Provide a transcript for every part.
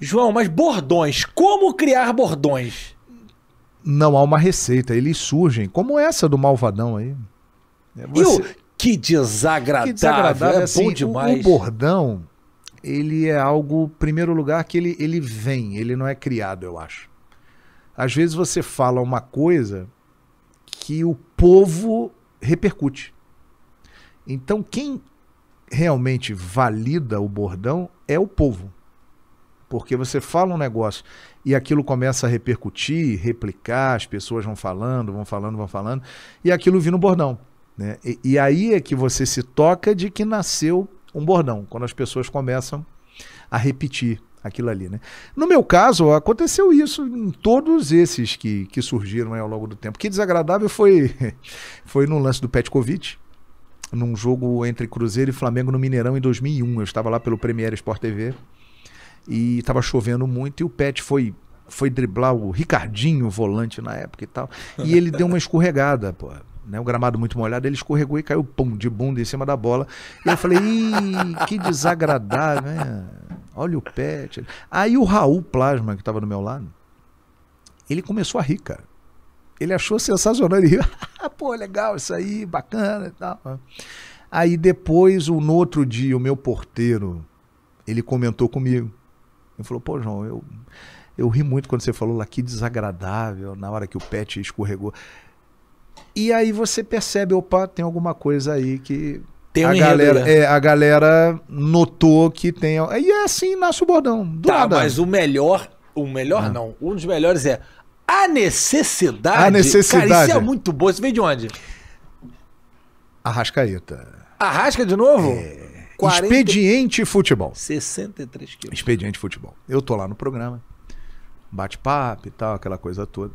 João, mas bordões, como criar bordões? Não há uma receita, eles surgem, como essa do Malvadão aí. É, você... Eu, que desagradável, que desagradável. é, é assim, bom demais. O, o bordão, ele é algo, primeiro lugar, que ele, ele vem, ele não é criado, eu acho. Às vezes você fala uma coisa que o povo repercute. Então, quem realmente valida o bordão é o povo. Porque você fala um negócio e aquilo começa a repercutir, replicar, as pessoas vão falando, vão falando, vão falando, e aquilo vira um bordão. Né? E, e aí é que você se toca de que nasceu um bordão, quando as pessoas começam a repetir aquilo ali, né? No meu caso, aconteceu isso em todos esses que, que surgiram ao longo do tempo. Que desagradável foi foi no lance do Petkovic, num jogo entre Cruzeiro e Flamengo no Mineirão em 2001. Eu estava lá pelo Premier Sport TV e estava chovendo muito e o Pet foi foi driblar o Ricardinho, o volante na época e tal, e ele deu uma escorregada, pô. Né, o gramado muito molhado, ele escorregou e caiu pum, de bunda em cima da bola. E eu falei, que desagradável, né? Olha o pet. Aí o Raul Plasma, que estava do meu lado, ele começou a rir, cara. Ele achou sensacional, ele riu, ah, pô, legal isso aí, bacana e tal. Aí depois, um, no outro dia, o meu porteiro, ele comentou comigo. Ele falou: pô, João, eu, eu ri muito quando você falou lá que desagradável, na hora que o pet escorregou. E aí você percebe: opa, tem alguma coisa aí que. Tem um a, galera, né? é, a galera notou que tem. E é assim, nasce o bordão. Do tá, nada. mas o melhor. O melhor ah. não. Um dos melhores é a necessidade. A necessidade. Cara, isso é muito bom. Isso vem de onde? Arrascaeta. Arrasca de novo? É. 40... Expediente Futebol. 63 quilos. Expediente Futebol. Eu tô lá no programa, bate-papo e tal, aquela coisa toda.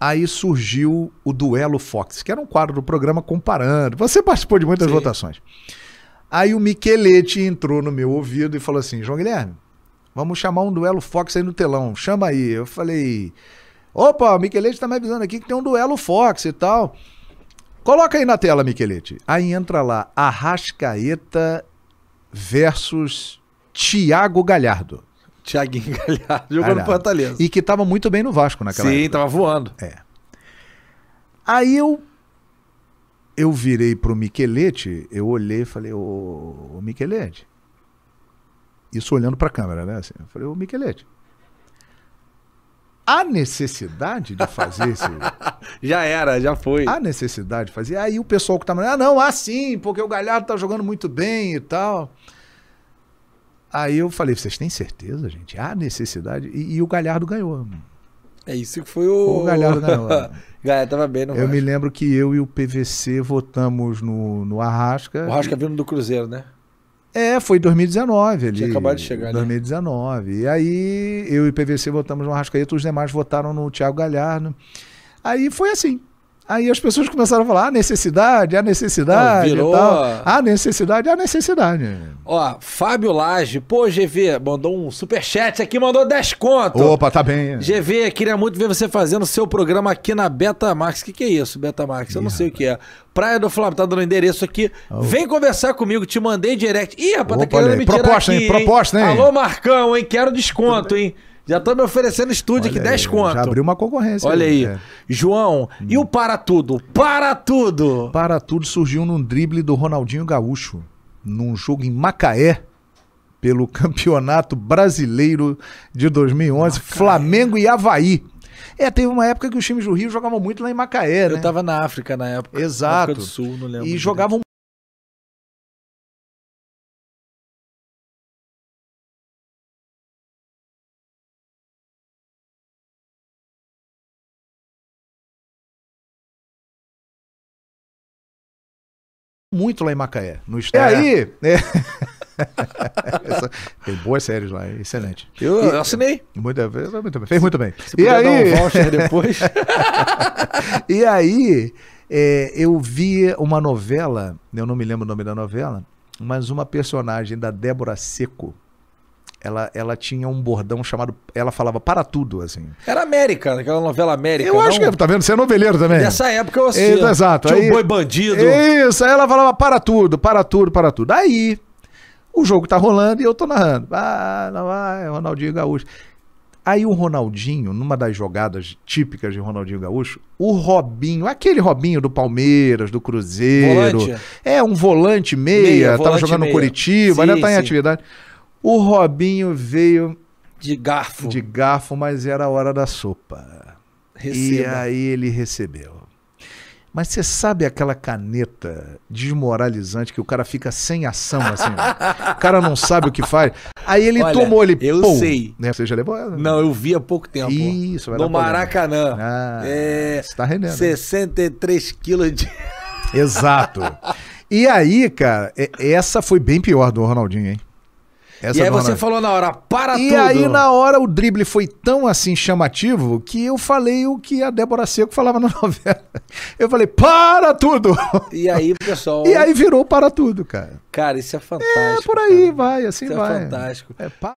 Aí surgiu o Duelo Fox, que era um quadro do programa comparando. Você participou de muitas Sim. votações. Aí o Miquelete entrou no meu ouvido e falou assim: João Guilherme, vamos chamar um duelo Fox aí no telão, chama aí. Eu falei: opa, o Miquelete tá me avisando aqui que tem um duelo Fox e tal. Coloca aí na tela, Miquelete. Aí entra lá, Arrascaeta versus Thiago Galhardo. Thiaguinho Galhardo jogando Galhardo. Fortaleza. E que estava muito bem no Vasco naquela Sim, época. tava voando. É. Aí eu eu virei pro Miquelete, eu olhei e falei, ô, ô Miquelete. Isso olhando pra câmera, né? Assim, eu falei, ô Miquelete, Há necessidade de fazer isso já era, já foi. Há necessidade de fazer. Aí o pessoal que tá. Ah, não, ah, sim, porque o Galhardo tá jogando muito bem e tal. Aí eu falei, vocês têm certeza, gente? Há necessidade. E, e o Galhardo ganhou. É isso que foi o. O Galhardo ganhou. Né? Galhardo tava bem Eu me lembro que eu e o PVC votamos no, no Arrasca. O Arrasca e... vindo do Cruzeiro, né? É, foi 2019 ali. Tinha acabado de chegar, 2019. Né? E aí eu e o PVC votamos no Arrascaeta, os demais votaram no Thiago Galhardo. Aí foi assim. Aí as pessoas começaram a falar: ah, necessidade, a ah, necessidade. e tal. A ah, necessidade, a necessidade. Ó, Fábio Lage, pô, GV, mandou um superchat aqui, mandou 10 conto. Opa, tá bem. GV, queria muito ver você fazendo seu programa aqui na Max. O que, que é isso, Beta Max? Eu não sei rapaz. o que é. Praia do Flamengo, tá dando endereço aqui. Oh. Vem conversar comigo, te mandei direct. Ih, rapaz, tá Opa, tá querendo olhei. me proposta, aqui, hein? Proposta, hein? Alô, Marcão, hein? Quero desconto, hein? Já tô me oferecendo estúdio aqui, 10 conto. Já abriu uma concorrência. Olha aí. É. João, hum. e o hum. Para Tudo? Para Tudo! Para Tudo surgiu num drible do Ronaldinho Gaúcho, num jogo em Macaé, pelo Campeonato Brasileiro de 2011, Macaé. Flamengo e Havaí. É, teve uma época que os times do Rio jogavam muito lá em Macaé, Eu né? Eu tava na África na época. Exato. Na África do Sul, não lembro. E jogavam muito lá em Macaé, no é estado. E aí? É. Essa, tem boas séries lá, excelente. Eu, eu assinei. muito bem. Fez muito bem. e aí? Um depois. e aí, é, eu vi uma novela, eu não me lembro o nome da novela, mas uma personagem da Débora Seco, ela, ela tinha um bordão chamado. Ela falava para tudo, assim. Era América, aquela novela América. Eu não? acho que. Tá vendo? Você é noveleiro também. Nessa época eu assisti. Isso, exato. Tinha aí, um boi bandido. Isso, aí ela falava para tudo, para tudo, para tudo. Aí, o jogo tá rolando e eu tô narrando. Ah, não vai, ah, é Ronaldinho Gaúcho. Aí o Ronaldinho, numa das jogadas típicas de Ronaldinho Gaúcho, o Robinho, aquele Robinho do Palmeiras, do Cruzeiro. Volante. É, um volante meia, meia tava jogando meia. no Curitiba, sim, ainda tá em atividade. O Robinho veio. De garfo. De garfo, mas era a hora da sopa. Receba. E aí ele recebeu. Mas você sabe aquela caneta desmoralizante que o cara fica sem ação, assim? o cara não sabe o que faz. Aí ele Olha, tomou, ele. Eu sei. Né? Você já levou ela? Não, eu vi há pouco tempo. Isso, vai No Maracanã. Ah, é, você tá rendendo. 63 quilos de. Exato. E aí, cara, essa foi bem pior do Ronaldinho, hein? Essa e aí é você falou na hora, para e tudo. E aí na hora o drible foi tão assim chamativo que eu falei o que a Débora Seco falava na novela. Eu falei, para tudo! E aí, pessoal... e aí virou para tudo, cara. Cara, isso é, é fantástico. É, por aí cara. vai, assim isso é vai. é fantástico. É, pa...